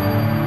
Bye.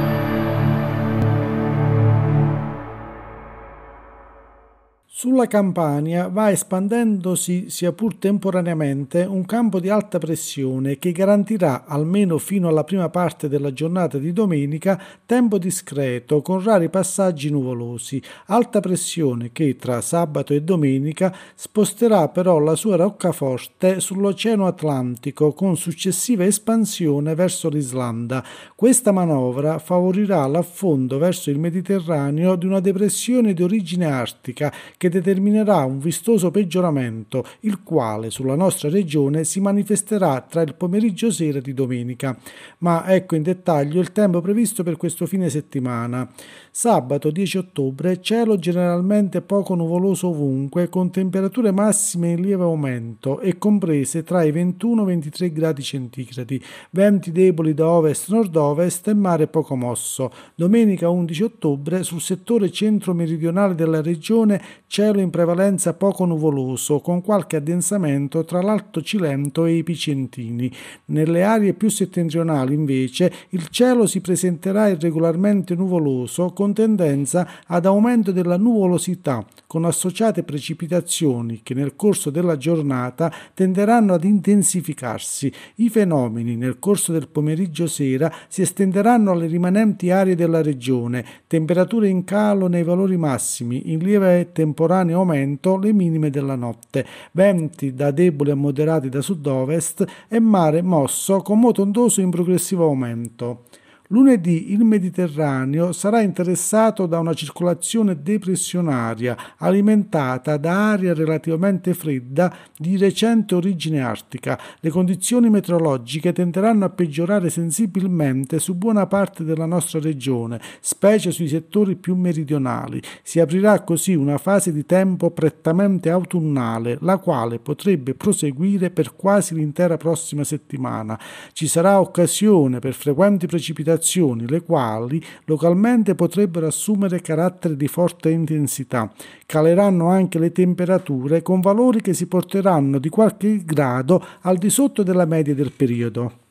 Sulla Campania va espandendosi, sia pur temporaneamente, un campo di alta pressione che garantirà, almeno fino alla prima parte della giornata di domenica, tempo discreto con rari passaggi nuvolosi. Alta pressione che tra sabato e domenica sposterà però la sua roccaforte sull'Oceano Atlantico con successiva espansione verso l'Islanda. Questa manovra favorirà l'affondo verso il Mediterraneo di una depressione di origine artica che determinerà un vistoso peggioramento, il quale sulla nostra regione si manifesterà tra il pomeriggio sera di domenica. Ma ecco in dettaglio il tempo previsto per questo fine settimana. Sabato 10 ottobre cielo generalmente poco nuvoloso ovunque con temperature massime in lieve aumento e comprese tra i 21 23 gradi centigradi, venti deboli da ovest-nord-ovest e mare poco mosso. Domenica 11 ottobre sul settore centro-meridionale della regione cielo cielo in prevalenza poco nuvoloso, con qualche addensamento tra l'Alto Cilento e i Picentini. Nelle aree più settentrionali, invece, il cielo si presenterà irregolarmente nuvoloso, con tendenza ad aumento della nuvolosità, con associate precipitazioni che nel corso della giornata tenderanno ad intensificarsi. I fenomeni nel corso del pomeriggio sera si estenderanno alle rimanenti aree della regione, temperature in calo nei valori massimi, in lieve temporale temporaneo aumento le minime della notte, venti da deboli a moderati da sud-ovest e mare mosso con moto ondoso in progressivo aumento. Lunedì il Mediterraneo sarà interessato da una circolazione depressionaria alimentata da aria relativamente fredda di recente origine artica. Le condizioni meteorologiche tenderanno a peggiorare sensibilmente su buona parte della nostra regione, specie sui settori più meridionali. Si aprirà così una fase di tempo prettamente autunnale, la quale potrebbe proseguire per quasi l'intera prossima settimana. Ci sarà occasione per frequenti precipitazioni oscillazioni, le quali localmente potrebbero assumere carattere di forte intensità. Caleranno anche le temperature con valori che si porteranno di qualche grado al di sotto della media del periodo.